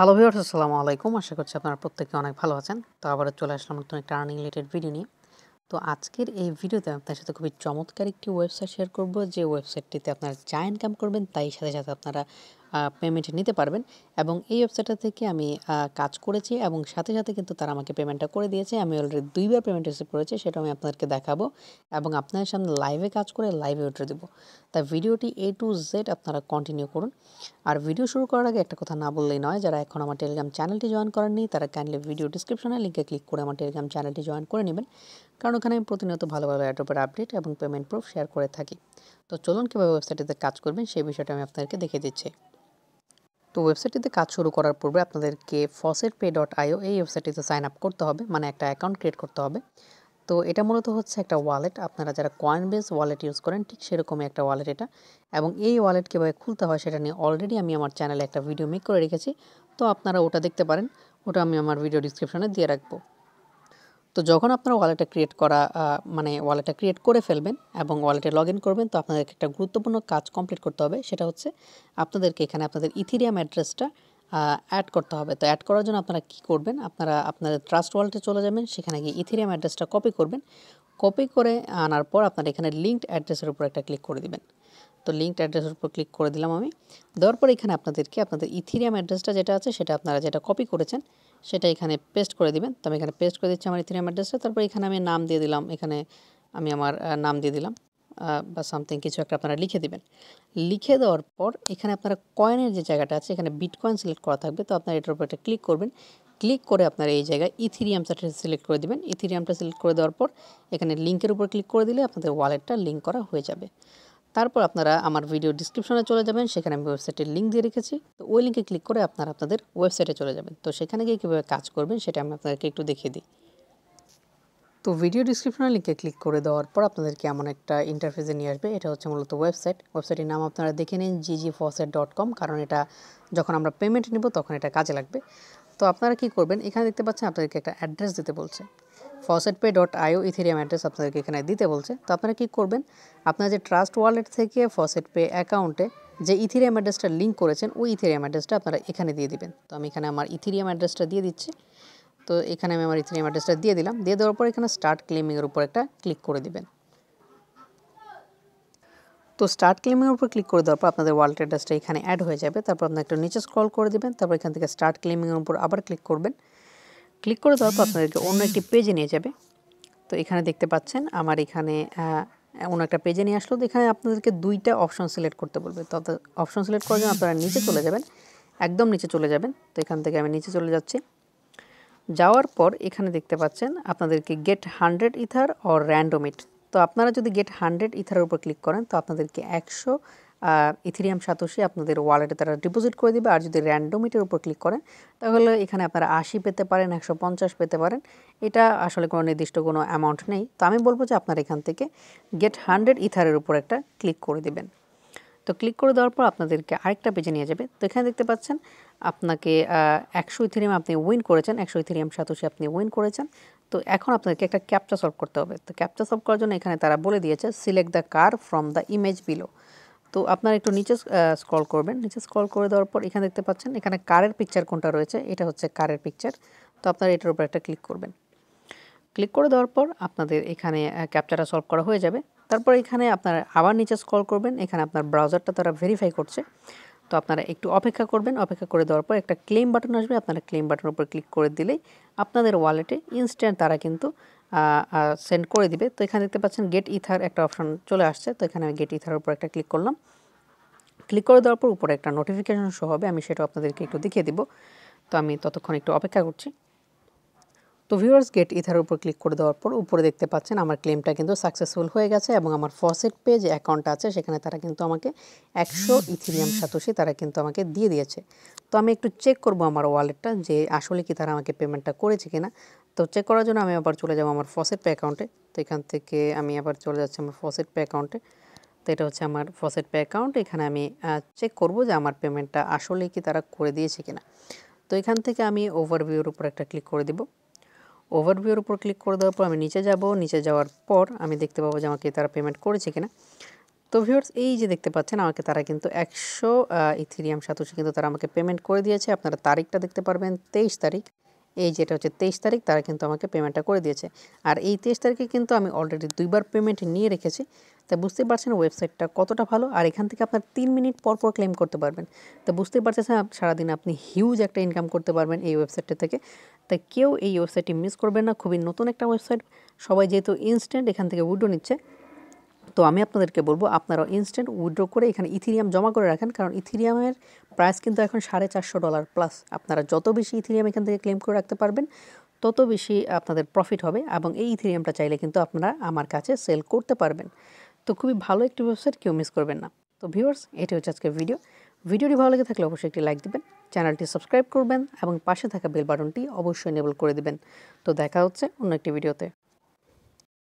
hello viewers আসসালামু আলাইকুম আশা করছি আপনারা প্রত্যেকে অনেক ভালো আছেন তো আবার চলে আসলাম নতুন একটা আর্নিং রিলেটেড ভিডিও নিয়ে তো আজকের এই ভিডিওতে আপনার সাথে খুবই চমৎকার একটি ওয়েবসাইট শেয়ার করব যে ওয়েবসাইটটিতে আপনারা যা ইনকাম করবেন তাই সাথে সাথে আপনারা পেমেন্ট নিতে পারবেন এবং এই ওয়েবসাইটটা থেকে আমি কাজ করেছি এবং সাথে সাথে কিন্তু তারা আমাকে পেমেন্টটা করে দিয়েছে আমি অলরেডি দুইবার পেমেন্ট রিসিভ করেছি সেটা আমি আপনাদেরকে দেখাবো এবং আপনার সামনে লাইভে কাজ করে লাইভে উঠে দেবো তাই ভিডিওটি এ টু জেড আপনারা কন্টিনিউ করুন আর ভিডিও শুরু করার আগে একটা কথা না বললেই নয় যারা এখন আমার টেলিগ্রাম চ্যানেলটি জয়েন করেননি তারা কাইন্ডলি ভিডিও ডিসক্রিপশনে লিঙ্কে ক্লিক করে আমার টেলিগ্রাম চ্যানেলটি জয়েন করে নেবেন কারণ ওখানে আমি প্রতিনিয়ত ভালোভাবে অ্যাডোপের আপডেট এবং পেমেন্ট প্রুফ শেয়ার করে থাকি তো চলুন কীভাবে ওয়েবসাইটটিতে কাজ করবেন সেই বিষয়টা আমি আপনাদেরকে দেখে দিচ্ছি তো ওয়েবসাইটটিতে কাজ শুরু করার পূর্বে আপনাদেরকে ফসেট পে ডট আইও এই ওয়েবসাইটটিতে সাইন আপ করতে হবে মানে একটা অ্যাকাউন্ট ক্রিয়েট করতে হবে তো এটা মূলত হচ্ছে একটা ওয়ালেট আপনারা যারা কয়েন বেস ওয়ালেট ইউজ করেন ঠিক সেরকমই একটা ওয়ালেট এটা এবং এই ওয়ালেট কীভাবে খুলতে হয় সেটা নিয়ে অলরেডি আমি আমার চ্যানেলে একটা ভিডিও মেক করে রেখেছি তো আপনারা ওটা দেখতে পারেন ওটা আমি আমার ভিডিও ডিসক্রিপশানে দিয়ে রাখবো তো যখন আপনারা ওয়ালেটটা ক্রিয়েট করা মানে ওয়ালেটটা ক্রিয়েট করে ফেলবেন এবং ওয়ালেটে লগ করবেন তো আপনাদেরকে একটা গুরুত্বপূর্ণ কাজ কমপ্লিট করতে হবে সেটা হচ্ছে আপনাদেরকে এখানে আপনাদের ইথিরিয়াম অ্যাড্রেসটা অ্যাড করতে হবে তো অ্যাড করার জন্য আপনারা কি করবেন আপনারা আপনাদের ট্রাস্ট ওয়ালেটে চলে যাবেন সেখানে গিয়ে ইথিরিয়াম অ্যাড্রেসটা কপি করবেন কপি করে আনার পর আপনারা এখানে লিঙ্কড অ্যাড্রেসের উপর একটা ক্লিক করে দেবেন তো লিঙ্কড অ্যাড্রেসের উপর ক্লিক করে দিলাম আমি দেওয়ার পর এখানে আপনাদেরকে আপনাদের ইথিরিয়াম অ্যাড্রেসটা যেটা আছে সেটা আপনারা যেটা কপি করেছেন সেটা এখানে পেস্ট করে দিবেন তো আমি এখানে পেস্ট করে দিচ্ছি আমার ইথিরিয়াম অ্যাড্রেসটা তারপর এখানে আমি নাম দিয়ে দিলাম এখানে আমি আমার নাম দিয়ে দিলাম বা সামথিং কিছু একটা আপনারা লিখে দিবেন লিখে দেওয়ার পর এখানে আপনারা কয়েনের যে জায়গাটা আছে এখানে বিটকয়েন সিলেক্ট করা থাকবে তো আপনারা এটার উপর একটা ক্লিক করবেন ক্লিক করে আপনারা এই জায়গায় ইথিরিয়ামটা সিলেক্ট করে দেবেন ইথিরিয়ামটা সিলেক্ট করে দেওয়ার পর এখানে লিঙ্কের উপর ক্লিক করে দিলে আপনাদের ওয়ালেটটা লিঙ্ক করা হয়ে যাবে তারপর আপনারা আমার ভিডিও ডিসক্রিপশনে চলে যাবেন সেখানে আমি ওয়েবসাইটের লিঙ্ক দিয়ে রেখেছি তো ওই লিঙ্কে ক্লিক করে আপনারা আপনাদের ওয়েবসাইটে চলে যাবেন তো সেখানে গিয়ে কীভাবে কাজ করবেন সেটা আমি আপনাদেরকে একটু দেখিয়ে দিই তো ভিডিও ডিসক্রিপশনের লিঙ্কে ক্লিক করে দেওয়ার পর আপনাদেরকে এমন একটা ইন্টারফেসে নিয়ে আসবে এটা হচ্ছে মূলত ওয়েবসাইট ওয়েবসাইটের নাম আপনারা দেখে নিন জিজি ফসেট ডট কম কারণ এটা যখন আমরা পেমেন্ট নেব তখন এটা কাজে লাগবে তো আপনারা কি করবেন এখানে দেখতে পাচ্ছেন আপনাদেরকে একটা অ্যাড্রেস দিতে বলছে FaucetPay dot IO Ethereum address আপনাদেরকে এখানে দিতে বলছে তো আপনারা কী করবেন আপনার যে ট্রাস্ট ওয়ালেট থেকে ফসেট পে অ্যাকাউন্টে যে ইথেরিয়াম অ্যাড্রেসটা লিঙ্ক করেছেন ওই ইথেরিয়াম অ্যাড্রেসটা আপনারা এখানে দিয়ে দিবেন তো আমি এখানে আমার ইথেরিয়াম অ্যাড্রেসটা দিয়ে দিচ্ছি তো এখানে আমি আমার ইথেরিয়াম অ্যাড্রেসটা দিয়ে দিলাম দিয়ে দেওয়ার পর এখানে স্টার্ট ক্লেমিংয়ের উপর একটা ক্লিক করে দিবেন তো স্টার্ট ক্লেমিংয়ের উপর ক্লিক করে দেওয়ার পর আপনাদের ওয়ালেট অ্যাড্রেসটা এখানে অ্যাড হয়ে যাবে তারপর আপনার একটু নিচে স্ক্রল করে দেবেন তারপর এখান থেকে স্টার্ট ক্লেমিংয়ের উপর আবার ক্লিক করবেন ক্লিক করে দেওয়ার পর আপনাদেরকে অন্য একটি পেজে নিয়ে যাবে তো এখানে দেখতে পাচ্ছেন আমার এখানে অন্য একটা পেজে নিয়ে আসলো এখানে আপনাদেরকে দুইটা অপশন সিলেক্ট করতে বলবে তত অপশন সিলেক্ট করার জন্য আপনারা নিচে চলে যাবেন একদম নিচে চলে যাবেন তো এখান থেকে আমি নিচে চলে যাচ্ছি যাওয়ার পর এখানে দেখতে পাচ্ছেন আপনাদেরকে গেট হান্ড্রেড ইথার অর র্যান্ডোমিট তো আপনারা যদি গেট হান্ড্রেড ইথারের উপর ক্লিক করেন তো আপনাদেরকে একশো ইথিরিয়াম সাতোশি আপনাদের ওয়ালেটে তারা ডিপোজিট করে দেবে আর যদি র্যান্ডম এটার উপর ক্লিক করেন তাহলে এখানে আপনারা আশি পেতে পারেন একশো পঞ্চাশ পেতে পারেন এটা আসলে কোনো নির্দিষ্ট কোনো অ্যামাউন্ট নেই তো আমি বলবো যে আপনারা এখান থেকে গেট হান্ড্রেড ইথারের উপর একটা ক্লিক করে দেবেন তো ক্লিক করে দেওয়ার পর আপনাদেরকে আরেকটা পেজে নিয়ে যাবে তো এখানে দেখতে পাচ্ছেন আপনাকে একশো ইথেরিয়াম আপনি উইন করেছেন একশো ইথেরিয়াম সাতোশি আপনি উইন করেছেন তো এখন আপনাদেরকে একটা ক্যাপচা সলভ করতে হবে তো ক্যাপচা সলভ করার জন্য এখানে তারা বলে দিয়েছে select the car from the image below তো আপনারা একটু নিচে স্ক্রল করবেন নিচে স্ক্রল করে দেওয়ার পর এখানে দেখতে পাচ্ছেন এখানে কারের পিকচার কোনটা রয়েছে এটা হচ্ছে কারের পিকচার তো আপনারা এটার উপর একটা ক্লিক করবেন ক্লিক করে দেওয়ার পর আপনাদের এখানে ক্যাপচারটা সলভ করা হয়ে যাবে তারপর এখানে আপনারা আবার নিচে স্ক্রল করবেন এখানে আপনার ব্রাউজারটা তারা ভেরিফাই করছে তো আপনারা একটু অপেক্ষা করবেন অপেক্ষা করে দেওয়ার পর একটা ক্লেম বাটন আসবে আপনারা ক্লেম বাটনের উপর ক্লিক করে দিলেই আপনাদের ওয়ালেটে ইনস্ট্যান্ট তারা কিন্তু সেন্ড করে দিবে তো এখানে দেখতে পাচ্ছেন গেট ইথার একটা অপশন চলে আসছে তো এখানে আমি গেট ইথার উপর একটা ক্লিক করলাম ক্লিক করে দেওয়ার পর উপরে একটা নোটিফিকেশন শো হবে আমি সেটা আপনাদেরকে একটু দেখিয়ে দিব তো আমি ততক্ষণ একটু অপেক্ষা করছি তো ভিউয়ার্স গেট ইথার উপর ক্লিক করে দেওয়ার পর উপরে দেখতে পাচ্ছেন আমার ক্লেমটা কিন্তু সাকসেসফুল হয়ে গেছে এবং আমার ফসেট পে যে অ্যাকাউন্ট আছে সেখানে তারা কিন্তু আমাকে একশো ইথিরিয়াম সাতোশি তারা কিন্তু আমাকে দিয়ে দিয়েছে তো আমি একটু চেক করব আমার ওয়ালেটটা যে আসলে কি তারা আমাকে পেমেন্টটা করেছে কিনা তো চেক করার জন্য আমি আবার চলে যাব আমার ফসেট পে অ্যাকাউন্টে তো এখান থেকে আমি আবার চলে যাচ্ছি আমার ফসেট পে অ্যাকাউন্টে তো এটা হচ্ছে আমার ফসেট পে অ্যাকাউন্ট এখানে আমি চেক করব যে আমার পেমেন্টটা আসলে কি তারা করে দিয়েছে কিনা তো এখান থেকে আমি ওভারভিউর উপর একটা ক্লিক করে দেব ওভারভিউর উপর ক্লিক করে দেওয়ার পর আমি নিচে যাব নিচে যাওয়ার পর আমি দেখতে পাবো যে আমাকে তারা পেমেন্ট করেছে কিনা তো ভিউয়ার্স এই যে দেখতে পাচ্ছেন আমাকে তারা কিন্তু একশো ইথিরিয়াম সাতোশি কিন্তু তারা আমাকে পেমেন্ট করে দিয়েছে আপনারা তারিখটা দেখতে পারবেন তেইশ তারিখ এই যেটা হচ্ছে তেইশ তারিখ তারা কিন্তু আমাকে পেমেন্টটা করে দিয়েছে আর এই তেইশ তারিখে কিন্তু আমি অলরেডি দুইবার পেমেন্ট নিয়ে রেখেছি তা বুঝতে পারছেন ওয়েবসাইটটা কতটা ভালো আর এখান থেকে আপনার তিন মিনিট পর পর ক্লেম করতে পারবেন তা বুঝতে পারছেন সারাদিন আপনি হিউজ একটা ইনকাম করতে পারবেন এই ওয়েবসাইটটা থেকে তাই কেউ এই ওয়েবসাইটটি মিস করবেন না খুবই নতুন একটা ওয়েবসাইট সবাই যেহেতু ইনস্ট্যান্ট এখান থেকে উইডো নিচ্ছে তো আমি আপনাদেরকে বলবো আপনারা ইনস্ট্যান্ট উইড্রো করে এখানে ইথিরিয়াম জমা করে রাখেন কারণ ইথিরিয়ামের প্রাইস কিন্তু এখন সাড়ে চারশো ডলার প্লাস আপনারা যত বেশি ইথিরিয়াম এখান থেকে ক্লেম করে রাখতে পারবেন তত বেশি আপনাদের প্রফিট হবে এবং এই ইথিরিয়ামটা চাইলে কিন্তু আপনারা আমার কাছে সেল করতে পারবেন তো খুবই ভালো একটি ওয়েবসাইট কেউ মিস করবেন না তো ভিউয়ার্স এটি হচ্ছে আজকের ভিডিও ভিডিওটি ভালো লেগে থাকলে অবশ্যই একটি লাইক দেবেন চ্যানেলটি সাবস্ক্রাইব করবেন এবং পাশে থাকা বেল বাটনটি অবশ্যই এনেবল করে দেবেন তো দেখা হচ্ছে অন্য একটি ভিডিওতে